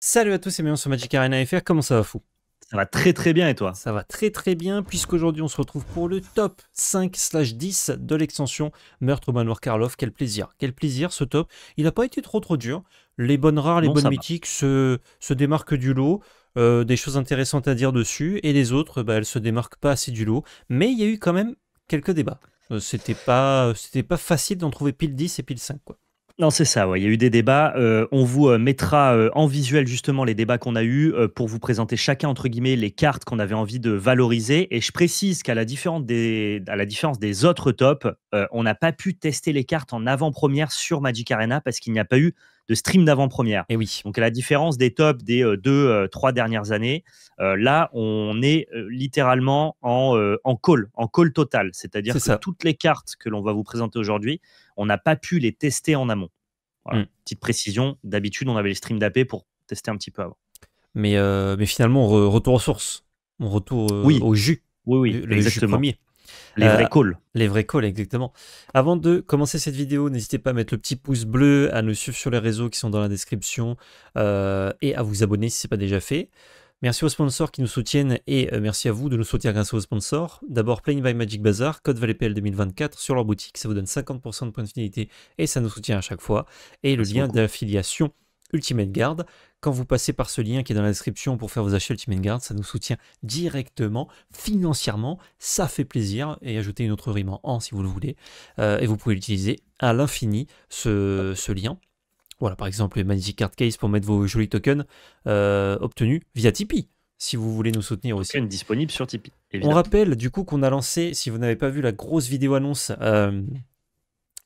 Salut à tous et bienvenue sur Magic Arena FR, comment ça va fou Ça va très très bien et toi Ça va très très bien puisqu'aujourd'hui on se retrouve pour le top 5 slash 10 de l'extension Meurtre au manoir Karloff, quel plaisir, quel plaisir ce top, il n'a pas été trop trop dur, les bonnes rares, les bonnes mythiques se, se, démarquent du lot, euh, des choses intéressantes à dire dessus et les autres bah, elles se démarquent pas assez du lot, mais il y a eu quand même quelques débats, euh, c'était pas, pas facile d'en trouver pile 10 et pile 5 quoi. Non, c'est ça, il y a eu des débats. Euh, on vous euh, mettra euh, en visuel justement les débats qu'on a eus pour vous présenter chacun, entre guillemets, les cartes qu'on avait envie de valoriser. Et je précise qu'à la, différence des, la différence des autres tops, on n'a pas pu tester les cartes en avant-première sur Magic Arena parce qu'il n'y a pas eu de stream d'avant-première. Et eh oui. Donc, à la différence des tops des euh, deux, euh, trois dernières années, euh, là, on est littéralement en, en call, en call total. C'est-à-dire que toutes les cartes que l'on va vous présenter aujourd'hui, on n'a pas pu les tester en amont. Hmm. Petite précision, d'habitude, on avait les streams d'AP pour tester un petit peu avant. Mais, mais finalement, on retour aux sources, on retourne au jus. Oui, oui, le exactement. Les euh, vrais calls. Les vrais calls, exactement. Avant de commencer cette vidéo, n'hésitez pas à mettre le petit pouce bleu, à nous suivre sur les réseaux qui sont dans la description euh, et à vous abonner si ce n'est pas déjà fait. Merci aux sponsors qui nous soutiennent et euh, merci à vous de nous soutenir grâce aux sponsors. D'abord, Playing by Magic Bazaar, code ValetPL 2024 sur leur boutique. Ça vous donne 50% de points de finalité et ça nous soutient à chaque fois. Et le lien d'affiliation Ultimate Guard. Quand vous passez par ce lien qui est dans la description pour faire vos achats Ultimate Guard, ça nous soutient directement, financièrement, ça fait plaisir. Et ajoutez une autre rime en si vous le voulez. Euh, et vous pouvez l'utiliser à l'infini, ce, lien. Voilà, par exemple, les Magic Card Case pour mettre vos jolis tokens euh, obtenus via Tipeee, si vous voulez nous soutenir aussi. Token sur Tipeee. On rappelle du coup qu'on a lancé, si vous n'avez pas vu la grosse vidéo annonce euh,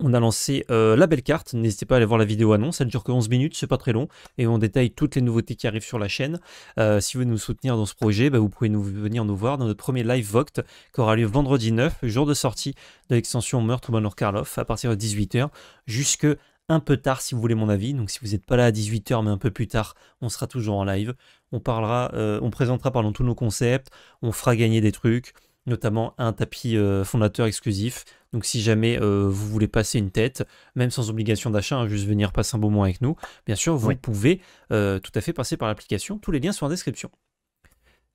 on a lancé euh, la belle carte. N'hésitez pas à aller voir la vidéo annonce, elle dure que 11 minutes, c'est pas très long, et on détaille toutes les nouveautés qui arrivent sur la chaîne. Euh, si vous voulez nous soutenir dans ce projet, bah, vous pouvez nous, venir nous voir dans notre premier live Voct qui aura lieu vendredi 9, jour de sortie de l'extension Meurtre au Manor Karloff, à partir de 18h, jusque un peu tard si vous voulez mon avis. Donc si vous n'êtes pas là à 18h mais un peu plus tard, on sera toujours en live. On parlera, euh, on présentera tous nos concepts, on fera gagner des trucs, notamment un tapis fondateur exclusif, donc si jamais euh, vous voulez passer une tête, même sans obligation d'achat, hein, juste venir passer un bon moment avec nous, bien sûr, vous pouvez euh, tout à fait passer par l'application. Tous les liens sont en description.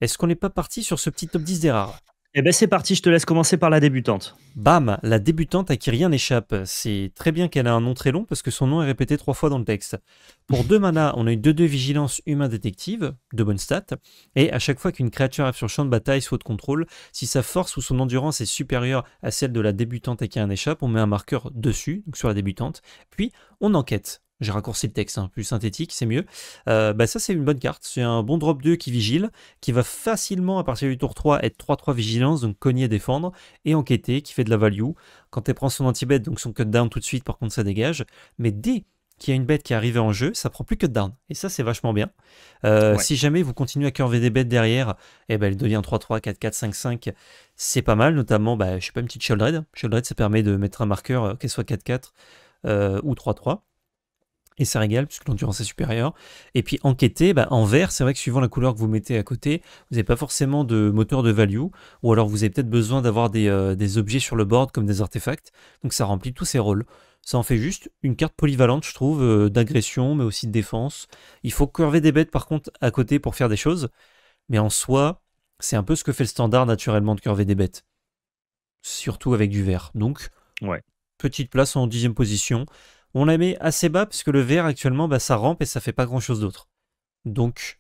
Est-ce qu'on n'est pas parti sur ce petit top 10 des rares eh ben c'est parti, je te laisse commencer par la débutante. Bam, la débutante à qui rien n'échappe. C'est très bien qu'elle a un nom très long parce que son nom est répété trois fois dans le texte. Pour deux manas, on a eu 2-2 vigilance humain détective, de bonnes stats, et à chaque fois qu'une créature arrive sur champ de bataille soit de contrôle, si sa force ou son endurance est supérieure à celle de la débutante à qui rien n'échappe, on met un marqueur dessus, donc sur la débutante, puis on enquête j'ai raccourci le texte, hein. plus synthétique, c'est mieux. Euh, bah ça, c'est une bonne carte. C'est un bon drop 2 qui vigile, qui va facilement, à partir du tour 3, être 3-3 vigilance, donc cogner, défendre, et enquêter, qui fait de la value. Quand elle prend son anti-bet, donc son cut down tout de suite, par contre, ça dégage. Mais dès qu'il y a une bête qui est arrivée en jeu, ça prend plus cut down. Et ça, c'est vachement bien. Euh, si jamais vous continuez à curver des bêtes derrière, eh ben, elle devient 3-3, 4-4, 5-5. C'est pas mal, notamment, bah, je sais pas, une petite Shieldred. Shieldred, ça permet de mettre un marqueur, euh, qu'elle soit 4-4 ou 3-3 et ça régale puisque l'endurance est supérieure. Et puis enquêter, bah, en vert, c'est vrai que suivant la couleur que vous mettez à côté, vous n'avez pas forcément de moteur de value, ou alors vous avez peut-être besoin d'avoir des, euh, objets sur le board comme des artefacts, donc ça remplit tous ces rôles. Ça en fait juste une carte polyvalente, je trouve, euh, d'agression, mais aussi de défense. Il faut curver des bêtes par contre à côté pour faire des choses, mais en soi, c'est un peu ce que fait le standard naturellement de curver des bêtes. Surtout avec du vert. Donc, petite place en dixième position. On la met assez bas parce que le vert actuellement, bah, ça rampe et ça fait pas grand chose d'autre. Donc.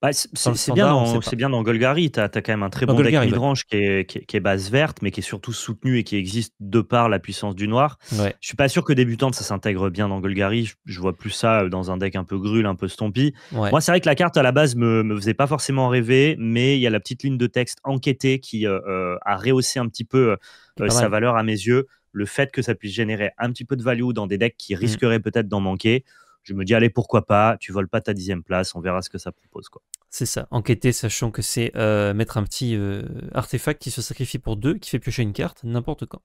Bah, c'est bien, dans, bien Golgari, tu as, quand même un très bon deck qui, est, qui, base verte, mais qui est surtout soutenu et qui existe de par la puissance du noir. Je suis pas sûr que débutante, ça s'intègre bien dans Golgari. Je, vois plus ça euh, dans un deck un peu grûle, un peu stompi. Moi, c'est vrai que la carte à la base me, me faisait pas forcément rêver, mais il y a la petite ligne de texte enquêtée qui euh, euh, a rehaussé un petit peu sa valeur à mes yeux le fait que ça puisse générer un petit peu de value dans des decks qui mm. risqueraient peut-être d'en manquer, je me dis allez pourquoi pas, tu voles pas ta dixième place, on verra ce que ça propose quoi. C'est ça, enquêter sachant que c'est euh, mettre un petit euh, artefact qui se sacrifie pour deux, qui fait piocher une carte n'importe quand.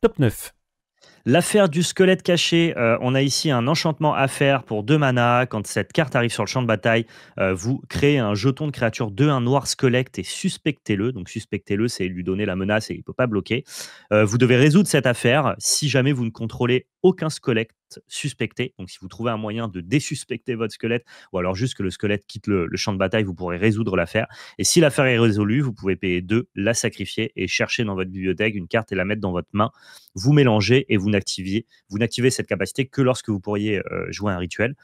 Top 9. L'affaire du squelette caché, euh, on a ici un enchantement à faire pour deux mana. Quand cette carte arrive sur le champ de bataille, euh, vous créez un jeton de créature de un noir squelette et suspectez-le. Donc suspectez-le, c'est lui donner la menace et il ne peut pas bloquer. Euh, vous devez résoudre cette affaire. Si jamais vous ne contrôlez aucun squelette, suspecté. Donc, si vous trouvez un moyen de désuspecter votre squelette, ou alors juste que le squelette quitte le, champ de bataille, vous pourrez résoudre l'affaire. Et si l'affaire est résolue, vous pouvez payer 2, la sacrifier et chercher dans votre bibliothèque une carte et la mettre dans votre main. Vous mélangez et vous n'activez, vous n'activez cette capacité que lorsque vous pourriez euh, jouer un rituel.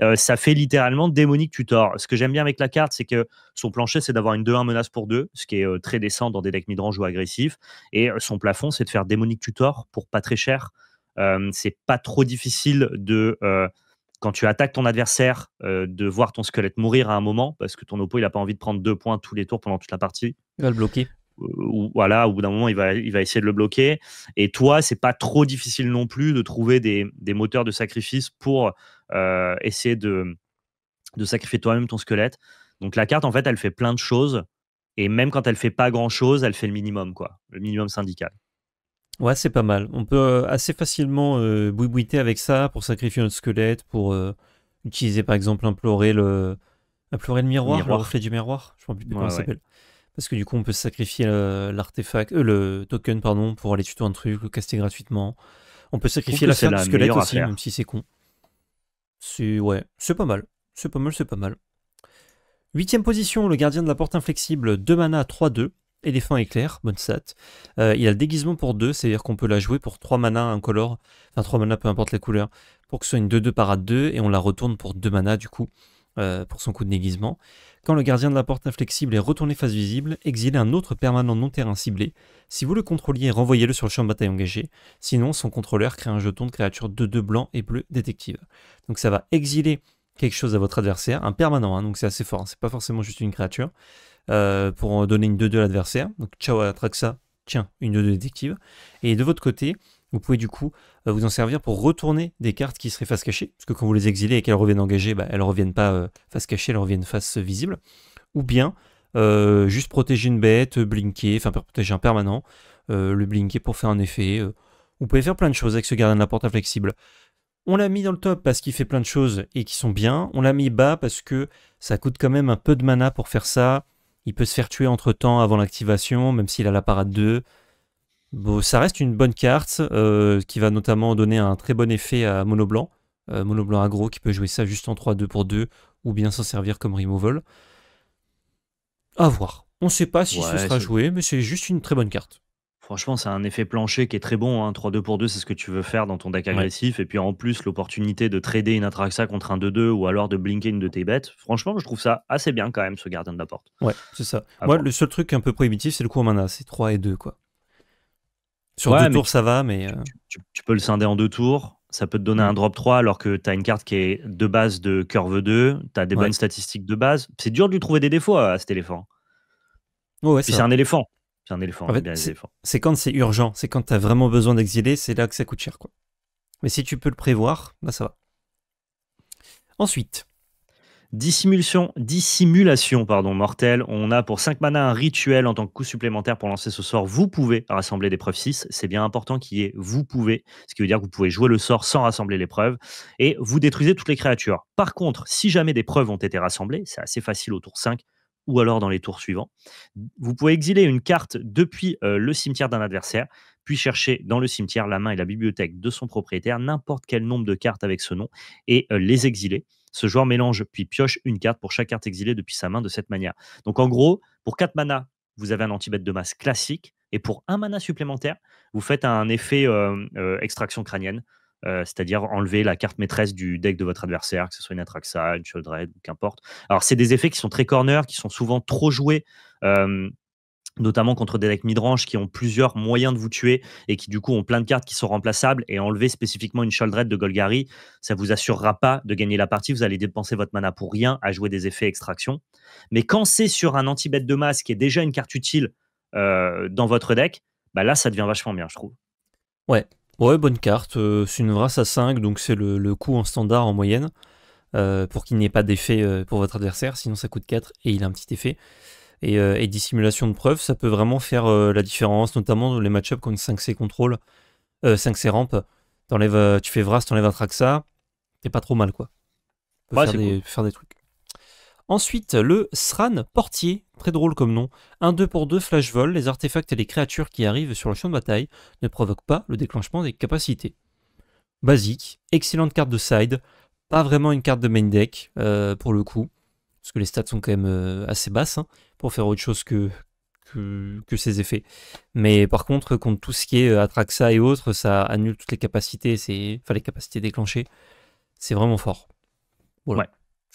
Euh, ça fait littéralement démonique tutor. Ce que j'aime bien avec la carte, c'est que son plancher, c'est d'avoir une 2-1 menace pour 2, ce qui est euh, très décent dans des decks midrange ou agressifs. Et son plafond, c'est de faire démonique tutor pour pas très cher. Euh, c'est pas trop difficile de euh, quand tu attaques ton adversaire, euh, de voir ton squelette mourir à un moment, parce que ton oppo, il a pas envie de prendre deux points tous les tours pendant toute la partie. Il va le bloquer. Ou voilà, au bout d'un moment, il va, il va essayer de le bloquer. Et toi, c'est pas trop difficile non plus de trouver des, moteurs de sacrifice pour essayer de, de sacrifier toi-même ton squelette. Donc la carte, en fait, elle fait plein de choses. Et même quand elle fait pas grand-chose, elle fait le minimum, quoi, le minimum syndical. Ouais, c'est pas mal. On peut euh, assez facilement euh, bouibouiter avec ça pour sacrifier notre squelette, pour euh, utiliser par exemple implorer le, implorer le miroir, le, reflet du miroir, je ne sais plus comment ça s'appelle. Parce que du coup, on peut sacrifier l'artefact, le token, pardon, pour aller tuto un truc, le caster gratuitement. On peut sacrifier la du squelette aussi, même si c'est con. C'est ouais, c'est pas mal. C'est pas mal, c'est pas mal. Huitième position, le gardien de la porte inflexible, 2 mana 3-2 éléphant éclair, bonne set. Euh, il a le déguisement pour 2, c'est-à-dire qu'on peut la jouer pour 3 manas color, enfin 3 mana, peu importe la couleur, pour que ce soit une 2-2 parade 2, et on la retourne pour 2 manas du coup, euh, pour son coup de déguisement. Quand le gardien de la porte inflexible est retourné face visible, exilez un autre permanent non-terrain ciblé. Si vous le contrôliez, renvoyez-le sur le champ de bataille engagé. Sinon, son contrôleur crée un jeton de créature 2-2 blanc et bleu détective. Donc ça va exiler quelque chose à votre adversaire, un permanent, hein, donc c'est assez fort, hein. c'est pas forcément juste une créature. Euh, pour en donner une 2-2 à l'adversaire. Donc ciao à Traxa, tiens, une 2-2 détective. Et de votre côté, vous pouvez du coup euh, vous en servir pour retourner des cartes qui seraient face cachée, parce que quand vous les exilez et qu'elles reviennent engagées, bah, elles ne reviennent pas euh, face cachée, elles reviennent face visible. Ou bien juste protéger une bête, blinker, enfin protéger un permanent, le blinker pour faire un effet. Vous pouvez faire plein de choses avec ce gardien de la porte inflexible. On l'a mis dans le top parce qu'il fait plein de choses et qui sont bien. On l'a mis bas parce que ça coûte quand même un peu de mana pour faire ça. Il peut se faire tuer entre temps avant l'activation, même s'il a la parade 2. Bon, ça reste une bonne carte euh, qui va notamment donner un très bon effet à Mono Blanc. Euh, Mono Blanc aggro qui peut jouer ça juste en 3-2 pour 2 ou bien s'en servir comme removal. À voir. On ne sait pas si ce sera joué, mais c'est juste une très bonne carte. Franchement, c'est un effet plancher qui est très bon. 3-2 hein. pour 2, c'est ce que tu veux faire dans ton deck agressif. Et puis en plus, l'opportunité de trader une Atraxa contre un 2-2 ou alors de blinker une de tes bêtes. Franchement, je trouve ça assez bien quand même, ce gardien de la porte. Ouais, c'est ça. Moi, le seul truc un peu prohibitif, c'est le coup en mana. C'est 3 et 2, quoi. Sur deux tours, ça va, mais. Euh, tu- peux le scinder en deux tours. Ça peut te donner un mm. drop 3 alors que tu as une carte qui est de base de curve 2. Tu as des bonnes statistiques de base. C'est dur de lui trouver des défauts euh, à, cet éléphant. Ouais, ouais, c'est un éléphant. C'est C'est quand c'est urgent, c'est quand tu as vraiment besoin d'exiler, c'est là que ça coûte cher. quoi. Mais si tu peux le prévoir, là bah, ça va. Ensuite. Dissimulation, dissimulation pardon, mortelle. On a pour 5 mana un rituel en tant que coût supplémentaire pour lancer ce sort. Vous pouvez rassembler des preuves 6. C'est bien important qu'il y ait vous pouvez, ce qui veut dire que vous pouvez jouer le sort sans rassembler les preuves. Et vous détruisez toutes les créatures. Par contre, si jamais des preuves ont été rassemblées, c'est assez facile au tour 5, ou alors dans les tours suivants. Vous pouvez exiler une carte depuis euh, le cimetière d'un adversaire, puis chercher dans le cimetière la main et la bibliothèque de son propriétaire, n'importe quel nombre de cartes avec ce nom, et euh, les exiler. Ce joueur mélange puis pioche une carte pour chaque carte exilée depuis sa main de cette manière. Donc en gros, pour 4 mana, vous avez un anti-bête de masse classique, et pour un mana supplémentaire, vous faites un effet euh, extraction crânienne. Euh, c'est-à-dire enlever la carte maîtresse du deck de votre adversaire, que ce soit une Atraxa, une ou qu'importe. Alors, c'est des effets qui sont très corner, qui sont souvent trop joués. Euh, notamment contre des decks midrange qui ont plusieurs moyens de vous tuer et qui du coup ont plein de cartes qui sont remplaçables et enlever spécifiquement une Sholdred de Golgari, ça vous assurera pas de gagner la partie, vous allez dépenser votre mana pour rien à jouer des effets extraction. Mais quand c'est sur un anti-bête de masse qui est déjà une carte utile euh, dans votre deck, bah là ça devient vachement bien je trouve. Ouais, Ouais, bonne carte. Euh, c'est une Vras à 5, donc c'est le, coût en standard en moyenne, euh, pour qu'il n'y ait pas d'effet euh, pour votre adversaire, sinon ça coûte 4 et il a un petit effet. Et, dissimulation de preuve, ça peut vraiment faire la différence, notamment dans les match-ups contre 5C contrôle, 5C ramp. tu fais Vras, t'enlèves un Traxa, t'es pas trop mal quoi. ouais, faire, faire des trucs. Ensuite, le Sran Portier, très drôle comme nom. Un 2 pour 2 flash vol, les artefacts et les créatures qui arrivent sur le champ de bataille ne provoquent pas le déclenchement des capacités. Basique, excellente carte de side, pas vraiment une carte de main deck euh, pour le coup, parce que les stats sont quand même euh, assez basses hein, pour faire autre chose que, que, effets. Mais par contre, contre tout ce qui est euh, Atraxa et autres, ça annule toutes les capacités, enfin les capacités déclenchées. C'est vraiment fort. Voilà.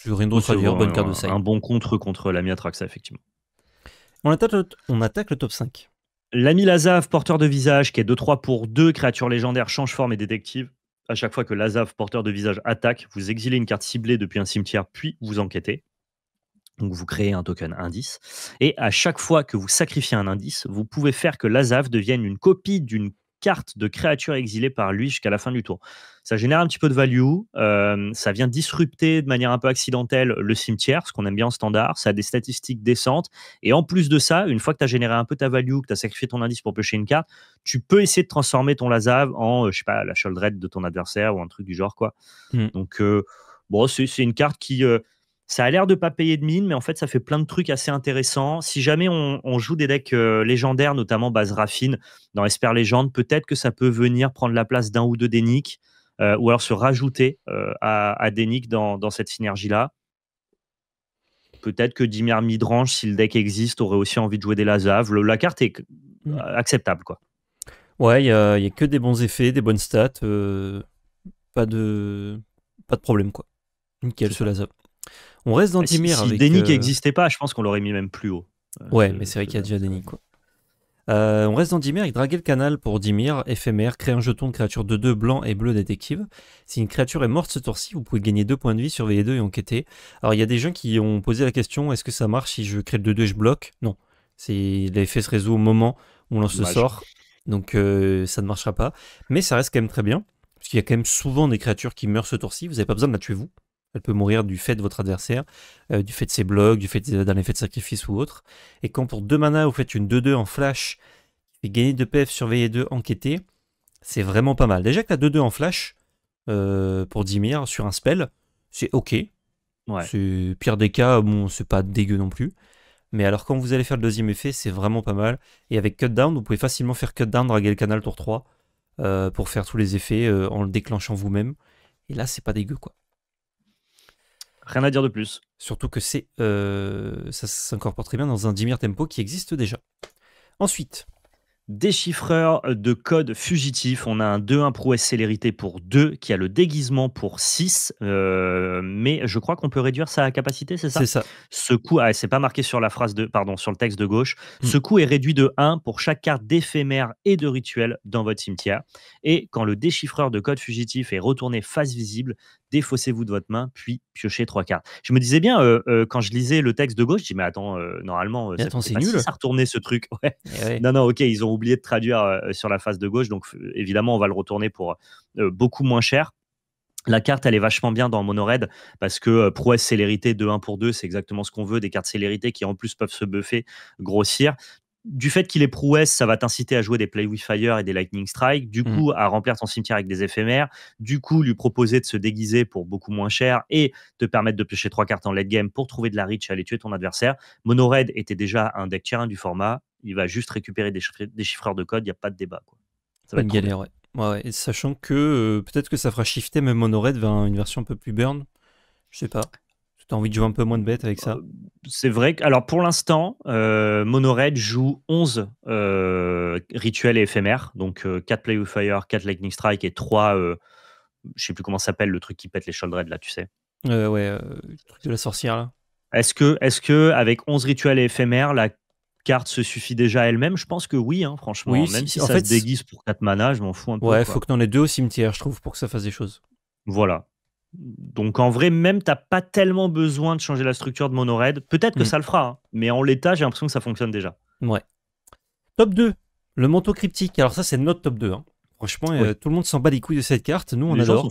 Je bonne carte Un bon contre contre l'ami Atraxa, effectivement. On attaque, le, top 5. L'ami Lazav, porteur de visage, qui est 2-3 pour deux créature légendaire, change forme et détective. À chaque fois que Lazav, porteur de visage, attaque, vous exilez une carte ciblée depuis un cimetière, puis vous enquêtez. Donc vous créez un token indice. Et à chaque fois que vous sacrifiez un indice, vous pouvez faire que l'Azav devienne une copie d'une carte de créature exilée par lui jusqu'à la fin du tour. Ça génère un petit peu de value, euh, ça vient disrupter de manière un peu accidentelle le cimetière, ce qu'on aime bien en standard, ça a des statistiques décentes, et en plus de ça, une fois que tu as généré un peu ta value, que tu as sacrifié ton indice pour pêcher une carte, tu peux essayer de transformer ton Lazav en, euh, je sais pas, la Sholdred de ton adversaire ou un truc du genre, quoi. Mmh. Donc, euh, bon, c'est une carte qui... Ça a l'air de pas payer de mine, mais en fait, ça fait plein de trucs assez intéressants. Si jamais on, joue des decks euh, légendaires, notamment base raffine dans Esper Légende, peut-être que ça peut venir prendre la place d'un ou deux Denik euh, ou alors se rajouter euh, à, à dans, cette synergie-là. Peut-être que Dimir Midrange, si le deck existe, aurait aussi envie de jouer des Lazav. la carte est mm. acceptable, quoi. Ouais, il n'y a, que des bons effets, des bonnes stats. pas de pas de problème quoi. Nickel ce Lazav. On reste dans Dimir. Ah, si n'existait euh, pas, je pense qu'on l'aurait mis même plus haut. Euh, ouais, mais c'est vrai qu'il y a déjà Denis, quoi. Euh, on reste dans Dimir il draguer le canal pour Dimir, éphémère, créer un jeton de créature de 2 blancs et bleu détective. Si une créature est morte ce tour-ci, vous pouvez gagner 2 points de vie, surveiller 2 et enquêter. Alors il y a des gens qui ont posé la question est-ce que ça marche si je crée le 2-2 et je bloque Non. L'effet se résout au moment où on lance le sort, donc ça ne marchera pas. Mais ça reste quand même très bien, parce qu'il y a quand même souvent des créatures qui meurent ce tour-ci, vous n'avez pas besoin de la tuer vous, elle peut mourir du fait de votre adversaire, euh, du fait de ses blocs, du fait d'un effet de sacrifice ou autre. Et quand pour 2 mana, vous faites une 2-2 en flash, et gagner 2 PF, surveiller 2, enquêter, c'est vraiment pas mal. Déjà que la 2-2 en flash, euh, pour Dimir, sur un spell, c'est ok. C'est pire des cas, bon, c'est pas dégueu non plus. Mais alors quand vous allez faire le deuxième effet, c'est vraiment pas mal. Et avec Cut Down, vous pouvez facilement faire Cut Down, draguer le canal tour 3 euh, pour faire tous les effets en le déclenchant vous-même. Et là, c'est pas dégueu quoi. Rien à dire de plus. Surtout que c'est, euh, ça s'incorpore très bien dans un Dimir Tempo qui existe déjà. Ensuite, Déchiffreur de code fugitif, on a un 2-1 prouesse célérité pour 2 qui a le déguisement pour 6, euh, mais je crois qu'on peut réduire sa capacité, c'est ça C'est ça. Ce coup, ah, c'est pas marqué sur la phrase de, pardon, sur le texte de gauche. Hmm. Ce coup est réduit de 1 pour chaque carte d'éphémère et de rituel dans votre cimetière. Et quand le déchiffreur de code fugitif est retourné face visible, défaussez-vous de votre main, puis piochez 3 cartes. Je me disais bien, euh, euh, quand je lisais le texte de gauche, je dis, mais attends, normalement, c'est nul. Ça retourner ce truc. Eh non, non, ok, ils ont oublié de traduire euh, euh, sur la face de gauche. Donc, évidemment, on va le retourner pour euh, beaucoup moins cher. La carte, elle est vachement bien dans Monored parce que prouesse célérité 2-1 pour 2, c'est exactement ce qu'on veut. Des cartes célérité qui en plus peuvent se buffer, grossir du fait qu'il est prouesse, ça va t'inciter à jouer des Play with Fire et des Lightning Strike, du mmh. coup à remplir ton cimetière avec des éphémères, du coup lui proposer de se déguiser pour beaucoup moins cher et te permettre de piocher trois cartes en late game pour trouver de la reach et aller tuer ton adversaire. Mono Red était déjà un deck tier du format, il va juste récupérer des, chiffreurs de code, il n'y a pas de débat. Quoi. Ça va pas galère, ouais. sachant que euh, peut-être que ça fera shifter même Mono vers une version un peu plus burn, je sais pas. T'as envie de jouer un peu moins de bêtes avec ça euh, C'est vrai. Que, alors pour l'instant, euh, Monored joue 11 euh, rituels éphémères. Donc 4 euh, Play with Fire, 4 Lightning Strike et 3. je sais plus comment s'appelle le truc qui pète les Sholdred là, tu sais. ouais, le truc de la sorcière là. Est-ce que, est que avec 11 rituels éphémères, la carte se suffit déjà elle-même Je pense que oui, hein, franchement. Oui, Même si, ça fait, se déguise pour 4 manas, je m'en fous un peu. Ouais, il faut que t'en aies deux au cimetière, je trouve, pour que ça fasse des choses. Voilà. Donc en vrai, même t'as pas tellement besoin de changer la structure de Monoraid. Peut-être que mm. ça le fera, hein. mais en l'état, j'ai l'impression que ça fonctionne déjà. Ouais. Top 2, le manteau cryptique. Alors ça, c'est notre top 2. Hein. Franchement, euh, tout le monde s'en bat les couilles de cette carte. Nous, on les adore.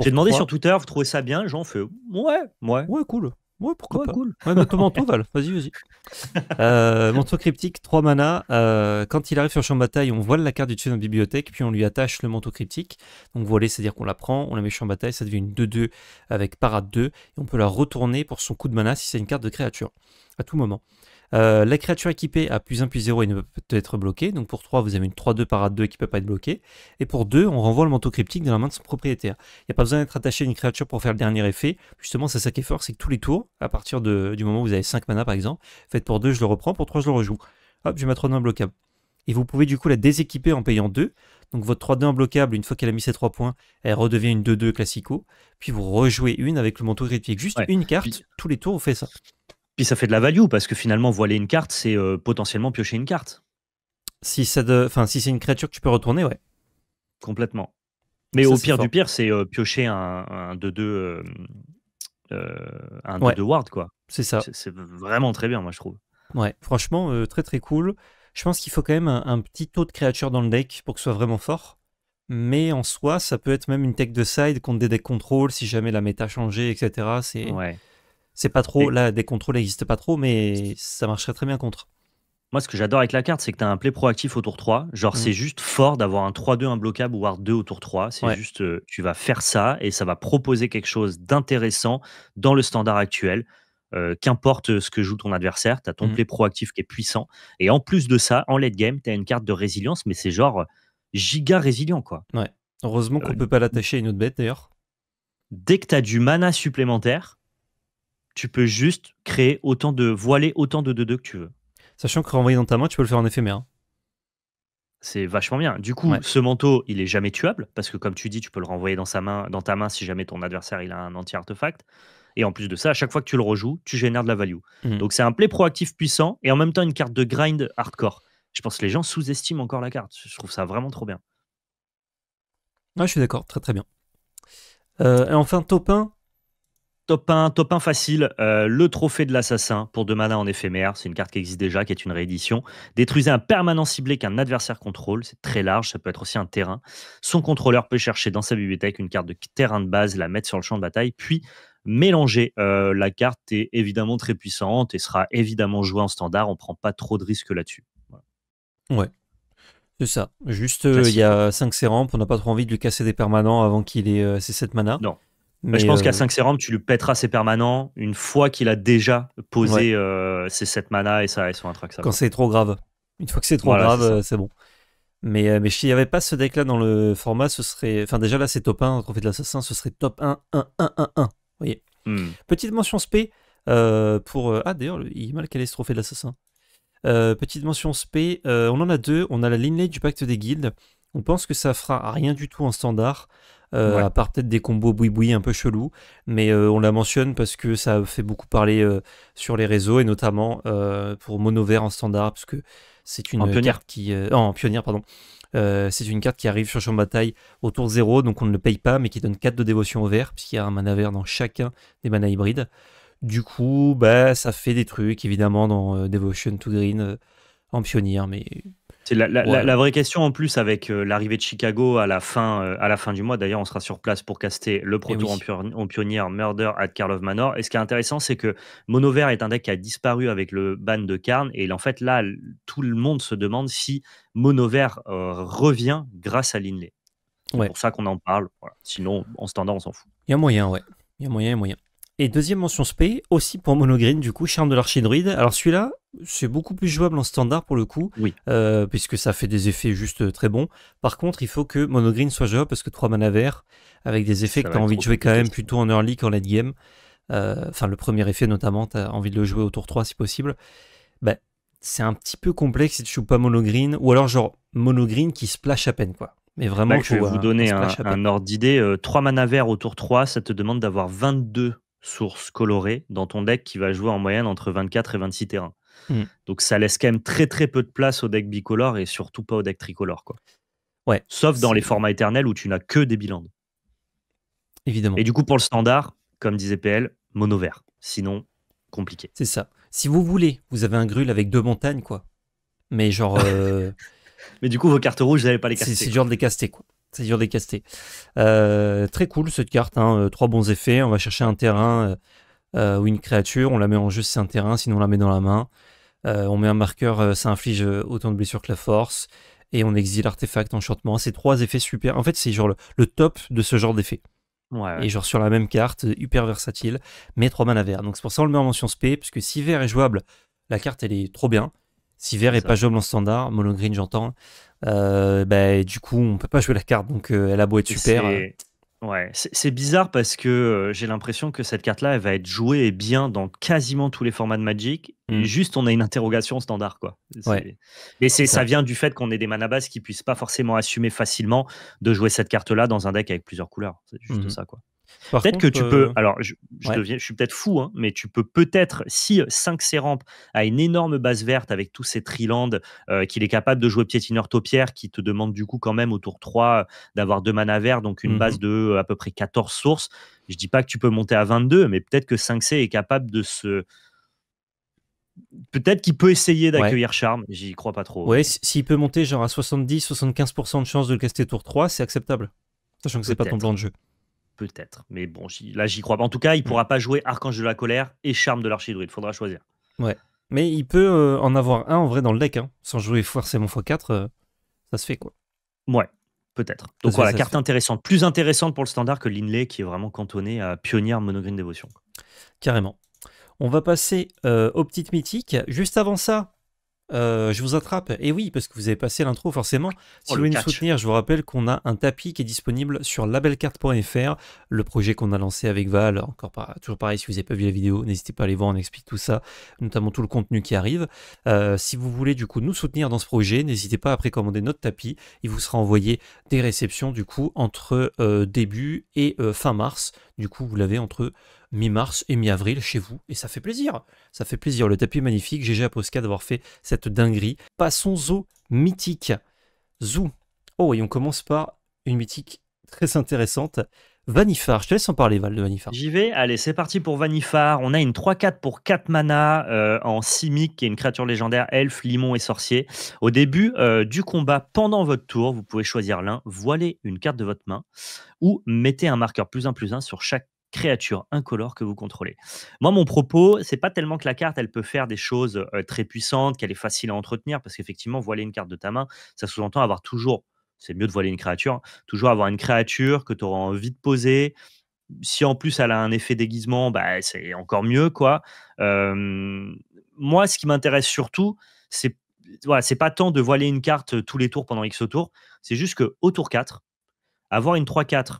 J'ai demandé sur Twitter, vous trouvez ça bien Les gens fait ouais, ouais. Ouais, cool. Ouais, pourquoi pas. Cool. Ouais, mais ton manteau, Val, vas-y, vas-y. Euh, manteau cryptique, 3 mana. Euh, quand il arrive sur le champ de bataille, on voile la carte du dessus de la bibliothèque, puis on lui attache le manteau cryptique. Donc voilé, c'est-à-dire qu'on la prend, on la met sur champ de bataille, ça devient une 2-2 avec parade 2, et on peut la retourner pour son coup de mana si c'est une carte de créature, à tout moment. Euh, la créature équipée a plus 1 plus 0 et ne peut être bloquée. Donc pour 3, vous avez une 3-2 parade 2 qui ne peut pas être bloquée. Et pour 2, on renvoie le manteau cryptique dans la main de son propriétaire. Il n'y a pas besoin d'être attaché à une créature pour faire le dernier effet. Justement, c'est ça qui est fort, c'est que tous les tours, à partir du moment où vous avez 5 mana par exemple, faites pour 2, je le reprends, pour 3, je le rejoue. Hop, j'ai ma 3-2 imbloquable. Et vous pouvez du coup la déséquiper en payant 2. Donc votre 3-2 imbloquable, une fois qu'elle a mis ses 3 points, elle redevient une 2-2 classico. Puis vous rejouez une avec le manteau cryptique. Juste une carte, tous les tours, on fait ça. Puis ça fait de la value parce que finalement, voiler une carte, c'est euh, potentiellement piocher une carte. Si, enfin, si c'est une créature que tu peux retourner, ouais. Complètement. Mais au pire du pire, c'est euh, piocher un 2-2 un 2 euh, ward, quoi. C'est ça. C'est vraiment très bien, moi, je trouve. Ouais, franchement, très très cool. Je pense qu'il faut quand même un, petit taux de créatures dans le deck pour que ce soit vraiment fort. Mais en soi, ça peut être même une tech de side contre des decks contrôle si jamais la méta changeait, etc. C'est ouais. C'est pas trop, là, des contrôles n'existent pas trop, mais ça marcherait très bien contre. Moi, ce que j'adore avec la carte, c'est que tu as un play proactif au tour 3. Genre, mm. c'est juste fort d'avoir un 3-2 imbloquable ou avoir 2 au tour 3. C'est juste, euh, tu vas faire ça et ça va proposer quelque chose d'intéressant dans le standard actuel. Euh, qu'importe ce que joue ton adversaire, tu as ton mm. play proactif qui est puissant. Et en plus de ça, en late game, tu as une carte de résilience, mais c'est genre euh, giga résilient, quoi. Ouais. Heureusement qu'on ne peut pas l'attacher à une autre bête, d'ailleurs. Dès que tu as du mana supplémentaire, tu peux juste créer autant de voiler autant de 2-2 que tu veux. Sachant que renvoyer dans ta main, tu peux le faire en éphémère. Hein. C'est vachement bien. Du coup, ce manteau, il est jamais tuable parce que comme tu dis, tu peux le renvoyer dans sa main, dans ta main si jamais ton adversaire il a un anti-artefact. Et en plus de ça, à chaque fois que tu le rejoues, tu génères de la value. Mhm. Donc c'est un play proactif puissant et en même temps une carte de grind hardcore. Je pense que les gens sous-estiment encore la carte. Je trouve ça vraiment trop bien. Ouais, je suis d'accord, très très bien. Euh, et enfin, top 1, Top 1, top facile, euh, le trophée de l'assassin pour deux manas en éphémère. C'est une carte qui existe déjà, qui est une réédition. Détruisez un permanent ciblé qu'un adversaire contrôle. C'est très large, ça peut être aussi un terrain. Son contrôleur peut chercher dans sa bibliothèque une carte de terrain de base, la mettre sur le champ de bataille, puis mélanger. Euh, la carte est évidemment très puissante et sera évidemment jouée en standard. On prend pas trop de risques là-dessus. Ouais. C'est ça. Juste, euh, il y a 5 sérampes, on n'a pas trop envie de lui casser des permanents avant qu'il ait ses 7 manas. Non. Bah, mais, je pense qu'à 5 euh, sérums, tu lui pèteras ses permanents une fois qu'il a déjà posé euh, ses 7 manas et, ça, et sont attract. Quand c'est trop grave. Une fois que c'est trop grave, euh, c'est bon. Mais, euh, mais s'il n'y avait pas ce deck-là dans le format, ce serait. Enfin, déjà là, c'est top 1, Trophée de l'Assassin, ce serait top 1, 1, 1, 1, 1. voyez hmm. Petite mention sp pour. Ah, d'ailleurs, il est mal calé ce Trophée de l'Assassin. petite mention spé, on en a deux. On a la lineage du Pacte des Guildes. On pense que ça fera rien du tout en standard. Euh, à part peut-être des combos boui-boui un peu chelou, Mais euh, on la mentionne parce que ça fait beaucoup parler euh, sur les réseaux et notamment pour mono vert en standard, parce que c'est une carte qui. en pardon. c'est une carte qui arrive sur champ de bataille au tour 0, donc on ne le paye pas, mais qui donne 4 de dévotion au vert, puisqu'il y a un mana vert dans chacun des mana hybrides. Du coup, bah, ça fait des trucs, évidemment, dans Devotion to Green en pionnière, mais c'est la, vraie question en plus avec euh, l'arrivée de Chicago euh, à la fin, du mois. D'ailleurs, on sera sur place pour caster le eh Pro en, Murder at carlov Manor. Et ce qui est intéressant, c'est que Monover est un deck qui a disparu avec le ban de Karn. Et en fait, là, tout le monde se demande si Monover euh, revient grâce à Linley. C'est pour ça qu'on en parle. Sinon, en standard, on s'en fout. Il y a moyen, ouais. Il y a moyen, il y a moyen. Et deuxième mention spé, aussi pour Monogreen, du coup, charme de l'archidruide. Alors celui-là, c'est beaucoup plus jouable en standard pour le coup, euh, puisque ça fait des effets juste euh, très bons. Par contre, il faut que monogreen soit jouable parce que 3 mana vert avec des effets que tu as envie de jouer quand même plutôt en early qu'en late game, euh, enfin le premier effet notamment, tu as envie de le jouer au tour 3 si possible, bah, c'est un petit peu complexe si tu joues pas monogreen, ou alors genre monogreen qui splash à peine quoi. Mais vraiment, je vais vous donner un, ordre d'idée. 3 mana vert au tour 3, ça te demande d'avoir 22 sources colorées dans ton deck qui va jouer en moyenne entre 24 et 26 terrains. Mm. Donc ça laisse quand même très très peu de place au deck bicolore et surtout pas au deck tricolore. Quoi. Ouais, Sauf dans les formats éternels où tu n'as que des bilans. Évidemment. Et du coup, pour le standard, comme disait PL, mono vert. Sinon, compliqué. C'est ça. Si vous voulez, vous avez un grul avec deux montagnes, quoi. Mais genre. Euh, Mais du coup, vos cartes rouges, vous n'allez pas les caster. C'est dur de les caster, C'est dur de les très cool cette carte, hein. euh, trois bons effets. On va chercher un terrain euh, euh, ou une créature, on la met en jeu si c'est un terrain, sinon on la met dans la main. Euh, on met un marqueur, euh, ça inflige autant de blessures que la force et on exile artefact, enchantement. c'est trois effets super. En fait, c'est genre le, top de ce genre d'effet. Et genre sur la même carte, hyper versatile, mais trois mana vert. Donc c'est pour ça qu'on le met en mention parce que si vert est jouable, la carte elle est trop bien. Si vert n'est pas jouable en standard, mono green j'entends, bah, du coup on peut pas jouer la carte, donc elle a beau être super. Ouais, c'est bizarre parce que euh, j'ai l'impression que cette carte-là, elle va être jouée et bien dans quasiment tous les formats de Magic. Mm. Juste, on a une interrogation standard, quoi. Et c'est ça vient du fait qu'on ait des manabas qui puissent pas forcément assumer facilement de jouer cette carte-là dans un deck avec plusieurs couleurs. C'est juste mm-hmm. ça, quoi. Peut-être que tu peux, euh, alors je, suis peut-être fou, hein, mais tu peux peut-être, si 5 euh, rampe à une énorme base verte avec tous ses Triland euh, qu'il est capable de jouer piétineur taupière, qui te demande du coup quand même au tour 3 d'avoir deux mana verts, donc une mmh base de à peu près 14 sources. Je dis pas que tu peux monter à 22, mais peut-être que 5C est capable de se, peut-être qu'il peut essayer d'accueillir Charme, j'y crois pas trop. Ouais, s'il peut monter genre à 70-75% de chance de le caster tour 3, c'est acceptable. Sachant que c'est pas ton plan de jeu. Peut-être. Mais bon, là, j'y crois pas. En tout cas, il pourra mm. pas jouer Archange de la colère et Charme de l'archidruide. Il faudra choisir. Ouais. Mais il peut euh, en avoir un en vrai dans le deck. Hein. Sans jouer forcément x4, euh, ça se fait quoi. Ouais, peut-être. Donc voilà, carte intéressante. Plus intéressante pour le standard que l'Inlay qui est vraiment cantonné à pionnière monogreen dévotion. Carrément. On va passer euh, aux petites mythiques. Juste avant ça, euh, je vous attrape. Et oui, parce que vous avez passé l'intro, forcément. Si oh, vous voulez nous soutenir, je vous rappelle qu'on a un tapis qui est disponible sur labelcarte.fr, le projet qu'on a lancé avec Val. Encore pas, toujours pareil, si vous n'avez pas vu la vidéo, n'hésitez pas à aller voir, on explique tout ça, notamment tout le contenu qui arrive. Euh, si vous voulez, du coup, nous soutenir dans ce projet, n'hésitez pas à précommander notre tapis. Il vous sera envoyé des réceptions, du coup, entre euh, début et fin mars. Du coup, vous l'avez entre mi-mars et mi-avril chez vous. Et ça fait plaisir. Ça fait plaisir. Le tapis est magnifique. GG Posca d'avoir fait cette dinguerie. Passons au mythique. zou, Oh, et on commence par une mythique très intéressante. Vanifar, je te laisse en parler Val de Vanifar. J'y vais, allez c'est parti pour Vanifar. On a une 3-4 pour 4 mana euh, en Simic qui est une créature légendaire, elfe, limon et sorcier. Au début euh, du combat, pendant votre tour, vous pouvez choisir l'un, voiler une carte de votre main ou mettez un marqueur plus 1 plus 1 sur chaque créature incolore que vous contrôlez. Moi, mon propos, c'est pas tellement que la carte, elle peut faire des choses euh, très puissantes, qu'elle est facile à entretenir, parce qu'effectivement, voiler une carte de ta main, ça sous-entend avoir toujours, c'est mieux de voiler une créature, toujours avoir une créature que tu auras envie de poser. Si en plus elle a un effet déguisement, bah, c'est encore mieux, quoi. moi, ce qui m'intéresse surtout, c'est voilà, c'est pas tant de voiler une carte tous les tours pendant X tours, c'est juste que au tour 4, avoir une 3-4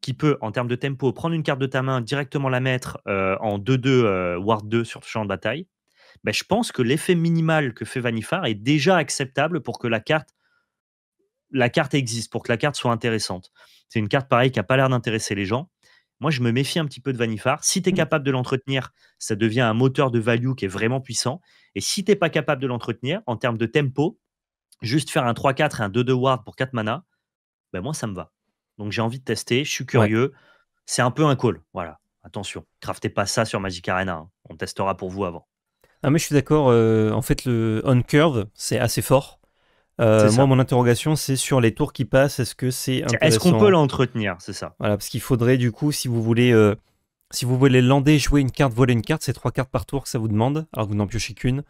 qui peut, en termes de tempo, prendre une carte de ta main, directement la mettre euh, en 2-2 euh, Ward 2 sur le champ de bataille, ben, je pense que l'effet minimal que fait Vanifar est déjà acceptable pour que la carte, la carte existe, pour que la carte soit intéressante. C'est une carte pareil, qui n'a pas l'air d'intéresser les gens. Moi, je me méfie un petit peu de Vanifar. Si tu es mmh. capable de l'entretenir, ça devient un moteur de value qui est vraiment puissant. Et si tu n'es pas capable de l'entretenir, en termes de tempo, juste faire un 3-4 et un 2-2 Ward pour 4 mana, ben moi, ça me va donc j'ai envie de tester, je suis curieux. C'est un peu un call, voilà. Attention, craftez pas ça sur Magic Arena, hein. on testera pour vous avant. Ah mais je suis d'accord, euh, en fait le on-curve, c'est assez fort. Euh, moi, mon interrogation, c'est sur les tours qui passent, est-ce que c'est Est-ce qu'on peut l'entretenir, c'est ça Voilà, parce qu'il faudrait du coup, si vous voulez... Euh, si vous voulez lander, jouer une carte, voler une carte, c'est trois cartes par tour que ça vous demande, alors que vous n'en piochez qu'une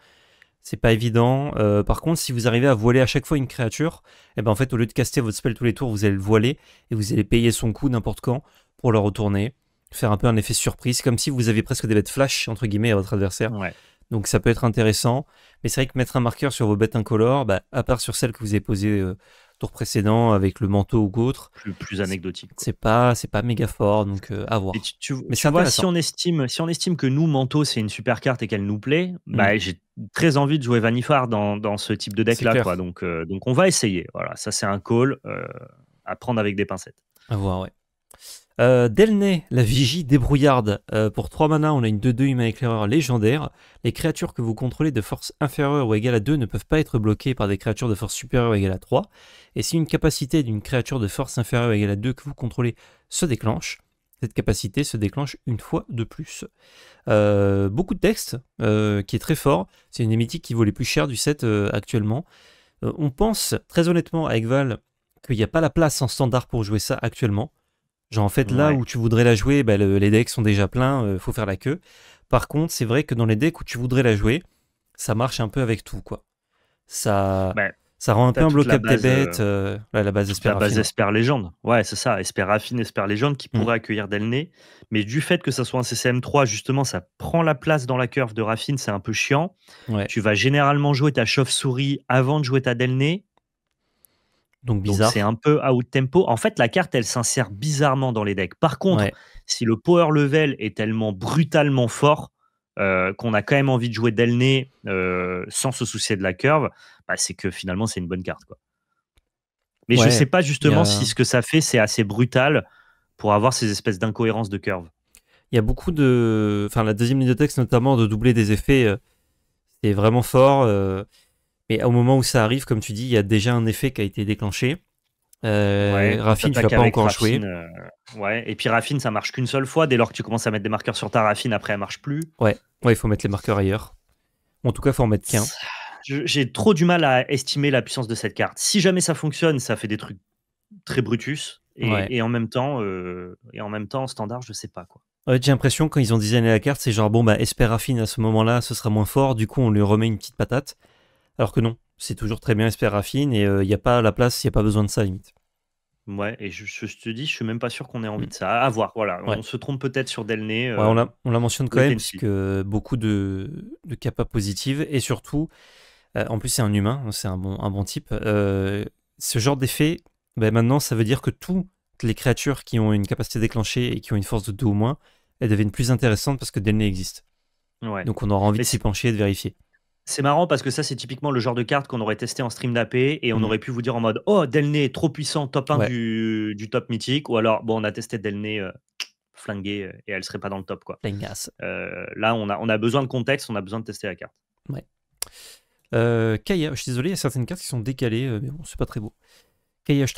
c'est pas évident. Euh, par contre, si vous arrivez à voiler à chaque fois une créature, et eh ben en fait, au lieu de caster votre spell tous les tours, vous allez le voiler et vous allez payer son coût n'importe quand pour le retourner, faire un peu un effet surprise, comme si vous aviez presque des bêtes flash entre guillemets à votre adversaire. Donc ça peut être intéressant, mais c'est vrai que mettre un marqueur sur vos bêtes incolores, bah, à part sur celles que vous avez posées euh, tour précédent avec le manteau ou autre. Plus, anecdotique. C'est pas, c'est pas méga fort, donc euh, à voir. mais si on estime, si on estime que nous manteau c'est une super carte et qu'elle nous plaît, mm. bah, j'ai très envie de jouer Vanifar dans, ce type de deck là, quoi. Donc, euh, donc on va essayer. Voilà, ça c'est un call euh, à prendre avec des pincettes. À voir, ouais. Euh, Delnay, la vigie débrouillarde. Euh, pour 3 mana, on a une 2-2 humain éclaireur légendaire. Les créatures que vous contrôlez de force inférieure ou égale à 2 ne peuvent pas être bloquées par des créatures de force supérieure ou égale à 3. Et si une capacité d'une créature de force inférieure ou égale à 2 que vous contrôlez se déclenche, cette capacité se déclenche une fois de plus. Euh, beaucoup de texte, euh, qui est très fort. C'est une mythiques qui vaut les plus chers du set actuellement. on pense, très honnêtement, à Val, qu'il n'y a pas la place en standard pour jouer ça actuellement. Genre en fait là où tu voudrais la jouer, bah, les decks sont déjà pleins, il euh, faut faire la queue. Par contre, c'est vrai que dans les decks où tu voudrais la jouer, ça marche un peu avec tout quoi. Ça, bah, ça rend un peu un bloc-up des bêtes. Euh, euh, la base espère. La base espère légende. Ouais, c'est ça. Espère Raffine, espère légende qui mm. pourrait accueillir Delné Mais du fait que ça soit un CCM3, justement, ça prend la place dans la curve de Raffine, c'est un peu chiant. Tu vas généralement jouer ta chauve-souris avant de jouer ta Delné donc C'est un peu out tempo. En fait, la carte, elle s'insère bizarrement dans les decks. Par contre, si le power level est tellement brutalement fort euh, qu'on a quand même envie de jouer d'elné euh, sans se soucier de la curve, bah, c'est que finalement, c'est une bonne carte. Mais je ne sais pas justement si ce que ça fait, c'est assez brutal pour avoir ces espèces d'incohérences de curve. Il y a beaucoup de. Enfin, la deuxième ligne de texte, notamment, de doubler des effets, euh, c'est vraiment fort. Mais au moment où ça arrive, comme tu dis, il y a déjà un effet qui a été déclenché. Euh, Raffine, tu pas encore joué. Euh, ouais. Et puis Raffine, ça marche qu'une seule fois. Dès lors que tu commences à mettre des marqueurs sur ta Raffine, après, elle marche plus. Ouais, ouais, il faut mettre les marqueurs ailleurs. En tout cas, faut en mettre qu'un. J'ai trop du mal à estimer la puissance de cette carte. Si jamais ça fonctionne, ça fait des trucs très brutus. Et, en même temps, euh, et en même temps, standard, je sais pas quoi. Ouais, j'ai l'impression quand ils ont designé la carte, c'est genre bon bah espère Raffine à ce moment-là, ce sera moins fort. Du coup, on lui remet une petite patate. Alors que non, c'est toujours très bien Esper Raffine et il euh, n'y a pas la place, il n'y a pas besoin de ça limite. Ouais, et je, te dis, je suis même pas sûr qu'on ait envie mm. de ça. À voir, voilà. On se trompe peut-être sur Delné. Euh, on, la, mentionne quand même, parce que beaucoup de, de capas positives, et surtout, euh, en plus c'est un humain, hein, c'est un bon, un bon type. ce genre d'effet, ben, maintenant, ça veut dire que toutes les créatures qui ont une capacité déclenchée et qui ont une force de 2 ou moins, elles deviennent plus intéressantes parce que Delné existe. Donc on aura envie de s'y pencher et de vérifier. C'est marrant parce que ça, c'est typiquement le genre de carte qu'on aurait testé en stream d'AP et on mm. aurait pu vous dire en mode Oh, Delné est trop puissant, top 1 du, top mythique. Ou alors, bon, on a testé Delné euh, euh, et elle serait pas dans le top. quoi. Euh, là, on a, on a besoin de contexte, on a besoin de tester la carte. Ouais. Euh, Kaya, je suis désolé, il y a certaines cartes qui sont décalées, mais bon, c'est pas très beau. Kaya, je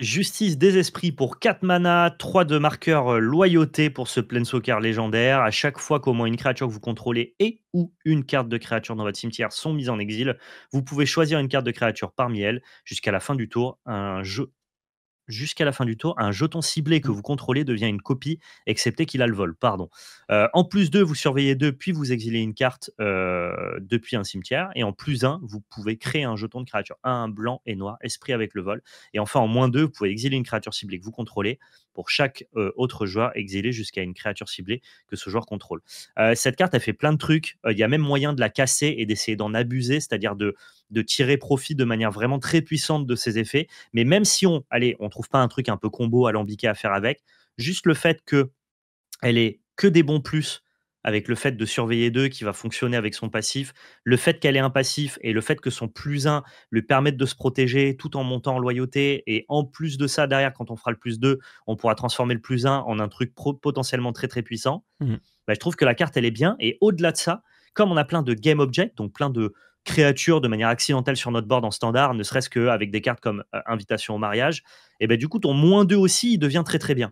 Justice des esprits pour 4 mana, 3 de marqueur euh, loyauté pour ce Planeswalker légendaire. À chaque fois qu'au moins une créature que vous contrôlez et ou une carte de créature dans votre cimetière sont mises en exil, vous pouvez choisir une carte de créature parmi elles. Jusqu'à la fin du tour, un jeu jusqu'à la fin du tour, un jeton ciblé que mmh. vous contrôlez devient une copie, excepté qu'il a le vol. Pardon. Euh, en plus deux, vous surveillez deux, puis vous exilez une carte euh, depuis un cimetière. Et en plus 1, vous pouvez créer un jeton de créature un blanc et noir, esprit avec le vol. Et enfin, en moins 2, vous pouvez exiler une créature ciblée que vous contrôlez pour chaque euh, autre joueur exilé jusqu'à une créature ciblée que ce joueur contrôle. cette carte, elle fait plein de trucs. Il y a même moyen de la casser et d'essayer d'en abuser, c'est-à-dire de de tirer profit de manière vraiment très puissante de ses effets. Mais même si on, allez, on trouve pas un truc un peu combo à alambiqué à faire avec, juste le fait que elle est que des bons plus avec le fait de surveiller deux qui va fonctionner avec son passif, le fait qu'elle ait un passif et le fait que son plus 1 lui permette de se protéger tout en montant en loyauté. Et en plus de ça, derrière, quand on fera le plus 2, on pourra transformer le plus 1 en un truc potentiellement très très puissant. Mmh. Bah, je trouve que la carte, elle est bien. Et au-delà de ça, comme on a plein de game object donc plein de, créature de manière accidentelle sur notre board en standard, ne serait-ce qu'avec des cartes comme euh, invitation au mariage, et eh ben du coup, ton moins 2 aussi, il devient très très bien.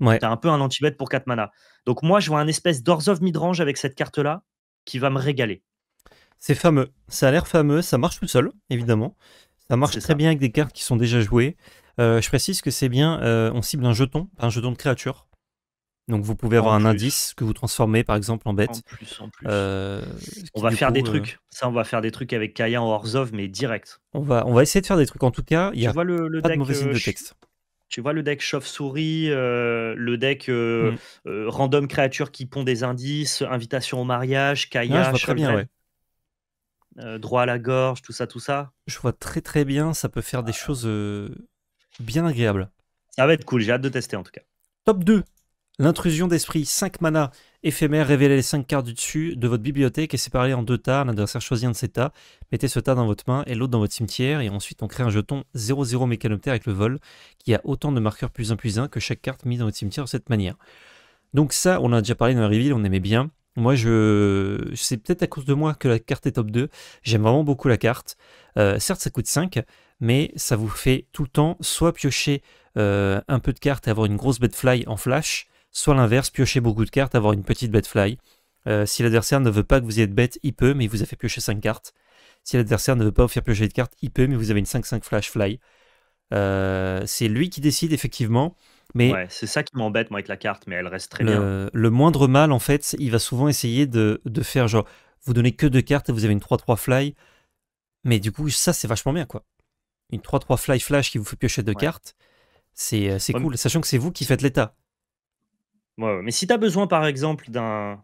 Ouais. Tu un peu un anti-bet pour 4 mana. Donc moi, je vois un espèce d'Orzov midrange avec cette carte-là qui va me régaler. C'est fameux. Ça a l'air fameux. Ça marche tout seul, évidemment. Ça marche très bien avec des cartes qui sont déjà jouées. Euh, je précise que c'est bien, euh, on cible un jeton, un jeton de créature. Donc vous pouvez avoir un indice que vous transformez par exemple en bête. plus, euh, on va faire des euh, trucs. Ça, on va faire des trucs avec Kaya en of mais direct. On va, on va essayer de faire des trucs. En tout cas, il y a le, de euh, texte. Tu vois le deck chauve-souris, le deck mm. random créature qui pond des indices, invitation au mariage, Kaya, ah, très bien, droit à la gorge, tout ça, tout ça. Je vois très très bien. Ça peut faire des choses bien agréables. Ça va être cool. J'ai hâte de tester en tout cas. Top 2 L'intrusion d'esprit 5 mana éphémère, révélez les 5 cartes du dessus de votre bibliothèque et séparez en deux tas. L'adversaire choisit un de ces tas. Mettez ce tas dans votre main et l'autre dans votre cimetière. Et ensuite, on crée un jeton 0-0 mécanoptère avec le vol qui a autant de marqueurs plus 1 plus 1 que chaque carte mise dans votre cimetière de cette manière. Donc, ça, on en a déjà parlé dans la reveal, on aimait bien. Moi, je... c'est peut-être à cause de moi que la carte est top 2. J'aime vraiment beaucoup la carte. Euh, certes, ça coûte 5, mais ça vous fait tout le temps soit piocher euh, un peu de cartes et avoir une grosse bête fly en flash soit l'inverse, piocher beaucoup de cartes, avoir une petite bête fly. Euh, si l'adversaire ne veut pas que vous y êtes bête il peut, mais il vous a fait piocher 5 cartes. Si l'adversaire ne veut pas vous faire piocher de cartes, il peut, mais vous avez une 5-5 flash fly. Euh, c'est lui qui décide effectivement. Mais c'est ça qui m'embête moi avec la carte, mais elle reste très le, bien. Le moindre mal en fait, il va souvent essayer de, faire genre vous donnez que deux cartes et vous avez une 3-3 fly. Mais du coup, ça c'est vachement bien quoi. Une 3-3 fly flash qui vous fait piocher deux cartes, c'est euh, cool, sachant que c'est vous qui faites l'état mais si tu as besoin, par exemple, d'un.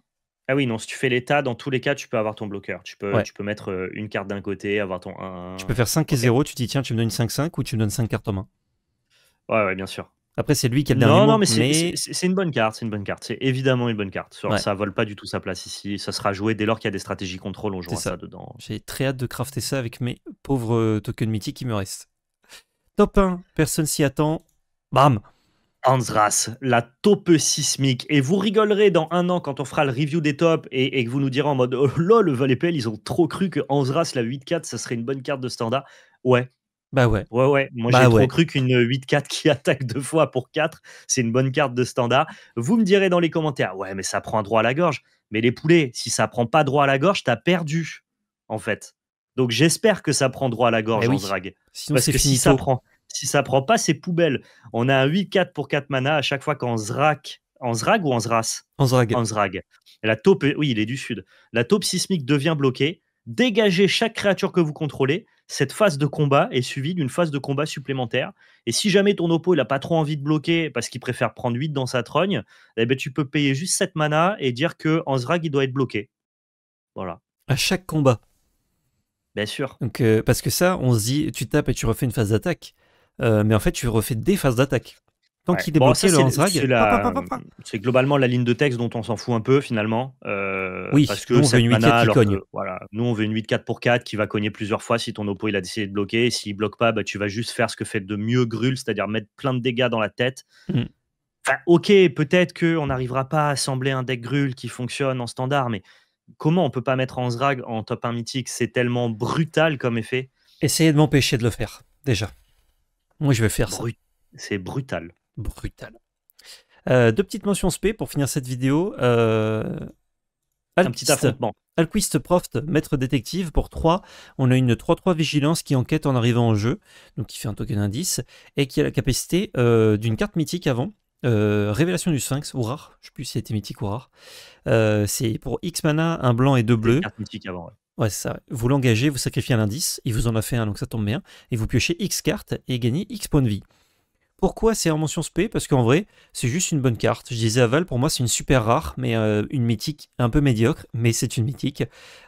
Ah oui, non, si tu fais l'état, dans tous les cas, tu peux avoir ton bloqueur. Tu peux, tu peux mettre euh, une carte d'un côté, avoir ton Tu peux faire 5 et 0, tu dis tiens, tu me donnes une 5-5 ou tu me donnes 5 cartes en main. Ouais, ouais, bien sûr. Après, c'est lui qui a le dernier mot. Non, mais, c'est une bonne carte, c'est une bonne carte. C'est évidemment une bonne carte. Ça vole pas du tout sa place ici. Ça sera joué dès lors qu'il y a des stratégies contrôle, on jouera ça. dedans. J'ai très hâte de crafter ça avec mes pauvres euh, tokens mythiques qui me restent. Top 1, personne s'y attend. Bam Hansras, la taupe sismique. Et vous rigolerez dans un an quand on fera le review des tops et, que vous nous direz en mode oh, lol, PL ils ont trop cru que Hansras, la 8-4, ça serait une bonne carte de standard. Ouais. Bah ouais. Ouais, ouais. Moi, bah j'ai trop cru qu'une 8-4 qui attaque deux fois pour 4, c'est une bonne carte de standard. Vous me direz dans les commentaires, ouais, mais ça prend droit à la gorge. Mais les poulets, si ça prend pas droit à la gorge, t'as perdu, en fait. Donc j'espère que ça prend droit à la gorge, eh Sinon, Parce que fini si ça prend si ça prend pas, c'est poubelle. On a un 8-4 pour 4 mana à chaque fois qu'en Zrak. En Zrag ou en Zras En Zrag. En Zrag. La taupe, oui, il est du sud. La taupe sismique devient bloquée. Dégagez chaque créature que vous contrôlez. Cette phase de combat est suivie d'une phase de combat supplémentaire. Et si jamais ton oppo n'a pas trop envie de bloquer parce qu'il préfère prendre 8 dans sa trogne, eh ben, tu peux payer juste 7 mana et dire que en Zrag, il doit être bloqué. Voilà. À chaque combat Bien sûr. Donc, euh, parce que ça, on se dit, tu tapes et tu refais une phase d'attaque. Euh, mais en fait, tu refais des phases d'attaque. Tant qu'il débloque C'est globalement la ligne de texte dont on s'en fout un peu finalement. Euh, oui, parce que nous, on veut une 8-4 qui cogne. voilà, nous, on veut une 8-4 pour 4 qui va cogner plusieurs fois si ton oppo il a décidé de bloquer. s'il bloque pas, bah, tu vas juste faire ce que fait de mieux Grul, c'est-à-dire mettre plein de dégâts dans la tête. Mm. ok, peut-être qu'on n'arrivera pas à assembler un deck Grul qui fonctionne en standard, mais comment on peut pas mettre Hansrag en top 1 mythique C'est tellement brutal comme effet. Essayez de m'empêcher de le faire, déjà. Moi, je vais faire C'est brutal. Brutal. Euh, deux petites mentions SP pour finir cette vidéo. Euh, un petit affrontement. Alquist Proft, maître détective, pour 3, on a une 3-3 vigilance qui enquête en arrivant au jeu, donc qui fait un token indice, et qui a la capacité euh, d'une carte mythique avant, Révélation du Sphinx, ou rare, je ne sais plus si c'était mythique ou rare. c'est pour X mana, un blanc et deux bleus. Carte mythique avant, Ouais, c'est ça. Vous l'engagez, vous sacrifiez un indice, il vous en a fait un, donc ça tombe bien, et vous piochez X cartes et gagnez X points de vie. Pourquoi c'est en mention sp Parce qu'en vrai, c'est juste une bonne carte. Je disais aval, pour moi, c'est une super rare, mais euh, une mythique un peu médiocre, mais c'est une mythique.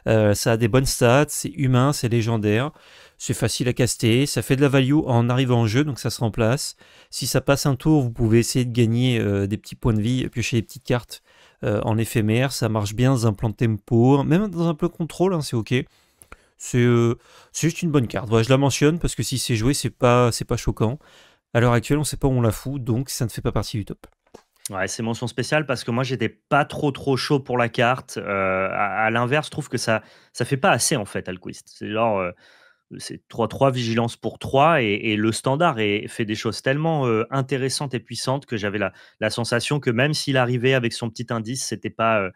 Euh, ça a des bonnes stats, c'est humain, c'est légendaire, c'est facile à caster, ça fait de la value en arrivant en jeu, donc ça se remplace. Si ça passe un tour, vous pouvez essayer de gagner euh, des petits points de vie, piocher des petites cartes euh, en éphémère, ça marche bien dans un plan tempo, même dans un plan contrôle, hein, c'est ok. Euh, c'est juste une bonne carte. Ouais, je la mentionne parce que si c'est joué, c'est pas, c'est pas choquant. À l'heure actuelle, on sait pas où on la fout, donc ça ne fait pas partie du top. Ouais, c'est mention spéciale parce que moi j'étais pas trop trop chaud pour la carte. Euh, à, l'inverse, je trouve que ça ça fait pas assez en fait Alquist. C'est genre c'est 3-3, vigilance pour 3, et, le standard fait des choses tellement euh, intéressantes et puissantes que j'avais la, la, sensation que même s'il arrivait avec son petit indice, c'était pas, euh,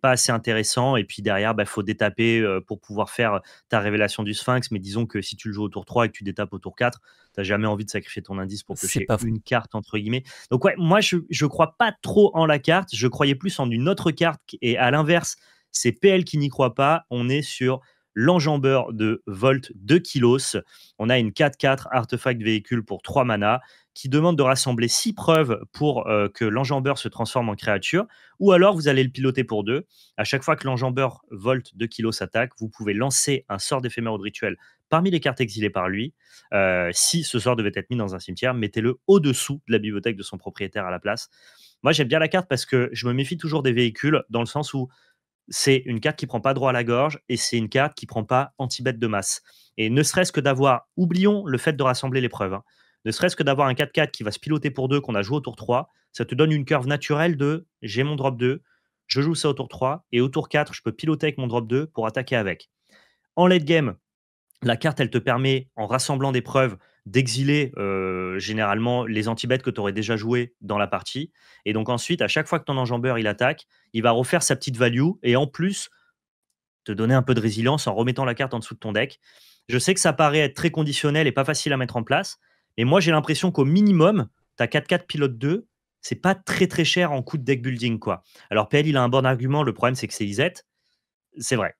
pas assez intéressant. Et puis derrière, il bah, faut détaper euh, pour pouvoir faire ta révélation du sphinx. Mais disons que si tu le joues au tour 3 et que tu détapes au tour 4, tu n'as jamais envie de sacrifier ton indice pour que piocher pas une carte, entre guillemets. Donc, ouais, moi, je, ne crois pas trop en la carte, je croyais plus en une autre carte, et à l'inverse, c'est PL qui n'y croit pas. On est sur l'enjambeur de Volt 2 Kilos. On a une 4-4 artefact véhicule pour 3 mana qui demande de rassembler 6 preuves pour euh, que l'enjambeur se transforme en créature, ou alors vous allez le piloter pour 2. À chaque fois que l'enjambeur Volt 2 Kilos attaque, vous pouvez lancer un sort d'éphémère ou de rituel parmi les cartes exilées par lui. Euh, si ce sort devait être mis dans un cimetière, mettez-le au-dessous de la bibliothèque de son propriétaire à la place. Moi, j'aime bien la carte parce que je me méfie toujours des véhicules, dans le sens où c'est une carte qui prend pas droit à la gorge et c'est une carte qui prend pas anti-bête de masse. Et ne serait-ce que d'avoir, oublions le fait de rassembler les preuves, hein, ne serait-ce que d'avoir un 4-4 qui va se piloter pour deux qu'on a joué au tour 3, ça te donne une curve naturelle de j'ai mon drop 2, je joue ça au tour 3 et au tour 4, je peux piloter avec mon drop 2 pour attaquer avec. En late game, la carte, elle te permet, en rassemblant des preuves, d'exiler euh, généralement les anti-bêtes que tu aurais déjà joué dans la partie. Et donc ensuite, à chaque fois que ton enjambeur il attaque, il va refaire sa petite value et en plus te donner un peu de résilience en remettant la carte en dessous de ton deck. Je sais que ça paraît être très conditionnel et pas facile à mettre en place, mais moi j'ai l'impression qu'au minimum, tu as 4-4 pilote 2, c'est pas très très cher en coût de deck building quoi. Alors PL il a un bon argument, le problème c'est que c'est iset C'est vrai.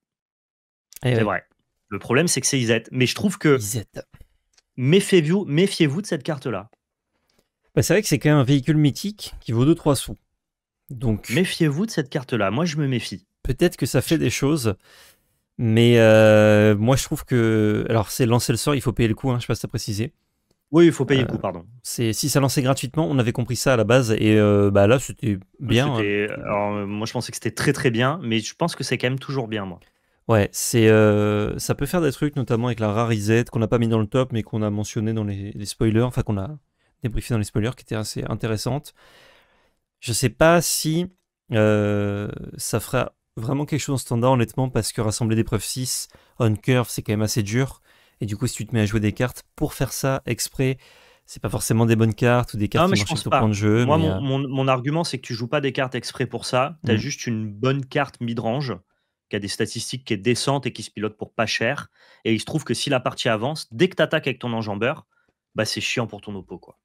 Eh c'est vrai. Le problème c'est que c'est iset mais je trouve que méfiez-vous de cette carte-là. Bah, c'est vrai que c'est quand même un véhicule mythique qui vaut 2-3 sous. Donc Méfiez-vous de cette carte-là. Moi, je me méfie. Peut-être que ça fait des choses. Mais euh, moi, je trouve que. Alors, c'est lancer le sort, il faut payer le coup. Hein, je ne sais pas si tu précisé. Oui, il faut payer le euh, coup, pardon. C'est si ça lançait gratuitement, on avait compris ça à la base et euh, bah là c'était bien. Hein. Alors, moi je pensais que c'était très très bien, mais je pense que c'est quand même toujours bien moi. Ouais, c'est, euh, ça peut faire des trucs, notamment avec la rare qu'on n'a pas mis dans le top, mais qu'on a mentionné dans les, spoilers, enfin qu'on a débriefé dans les spoilers, qui était assez intéressante. Je sais pas si euh, ça fera vraiment quelque chose en standard, honnêtement, parce que rassembler des preuves 6 on curve, c'est quand même assez dur. Et du coup, si tu te mets à jouer des cartes pour faire ça exprès, c'est pas forcément des bonnes cartes ou des cartes qui marchent sur point de jeu. Moi, mais... mon, euh, mon, mon, argument, c'est que tu joues pas des cartes exprès pour ça. Tu as mm. juste une bonne carte mid-range qui a des statistiques qui est décente et qui se pilote pour pas cher. Et il se trouve que si la partie avance, dès que tu attaques avec ton enjambeur, bah c'est chiant pour ton oppo. Quoi.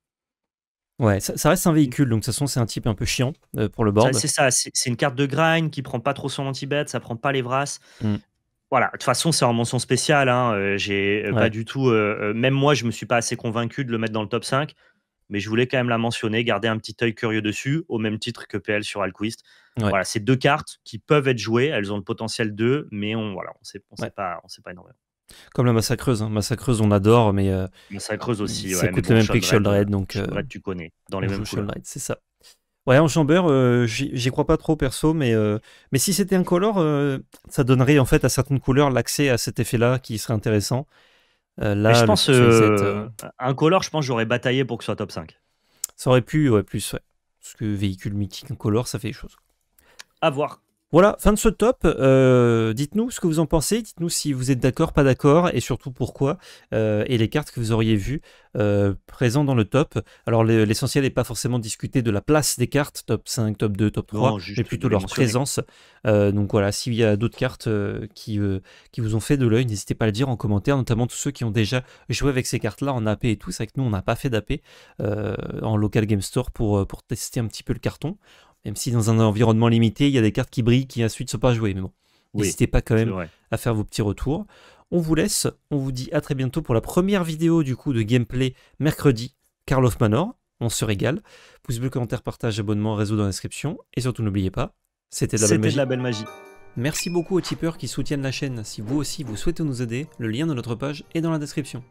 Ouais, ça, reste un mmh. véhicule, donc de toute façon, c'est un type un peu chiant euh, pour le board. C'est ça, c'est une carte de grind qui prend pas trop son anti-bet, ça prend pas les brasses. Mmh. Voilà, de toute façon, c'est en mention spéciale. Hein, euh, j'ai euh, pas du tout. même moi, je me suis pas assez convaincu de le mettre dans le top 5 mais je voulais quand même la mentionner, garder un petit œil curieux dessus, au même titre que PL sur Alquist. Voilà, c'est deux cartes qui peuvent être jouées, elles ont le potentiel d'eux, mais on voilà, on sait, pas, on sait pas énormément. Comme la massacreuse, hein. massacreuse on adore, mais euh, massacreuse aussi. Ça coûte le même prix que donc hein. euh, tu connais dans les mêmes couleurs. c'est ça. Ouais, en chamber, euh, j'y crois pas trop perso, mais mais si c'était un color, ça donnerait en fait à certaines couleurs l'accès à cet effet-là qui serait intéressant. Euh, là, je pense un euh, euh, color, je pense j'aurais bataillé pour que ce soit top 5. Ça aurait pu, ouais, plus, ouais. Parce que véhicule mythique, un color, ça fait des choses. À voir. Voilà, fin de ce top. Euh, dites-nous ce que vous en pensez, dites-nous si vous êtes d'accord, pas d'accord, et surtout pourquoi, euh, et les cartes que vous auriez vues euh, présentes dans le top. Alors l'essentiel n'est pas forcément discuter de la place des cartes, top 5, top 2, top 3, mais plutôt leur présence. donc voilà, s'il y a d'autres cartes qui, qui vous ont fait de l'œil, n'hésitez pas à le dire en commentaire, notamment tous ceux qui ont déjà joué avec ces cartes-là en AP et tout. C'est vrai que nous, on n'a pas fait d'AP en local game store pour, pour tester un petit peu le carton. Même si dans un environnement limité, il y a des cartes qui brillent qui ensuite ne sont pas jouées. Mais bon, n'hésitez pas quand même à faire vos petits retours. On vous laisse, on vous dit à très bientôt pour la première vidéo du coup de gameplay mercredi, Karl of Manor. On se régale. Pouce bleu, commentaire, partage, abonnement, réseau dans la description. Et surtout, n'oubliez pas, c'était De la belle magie. Merci beaucoup aux tipeurs qui soutiennent la chaîne. Si vous aussi vous souhaitez nous aider, le lien de notre page est dans la description.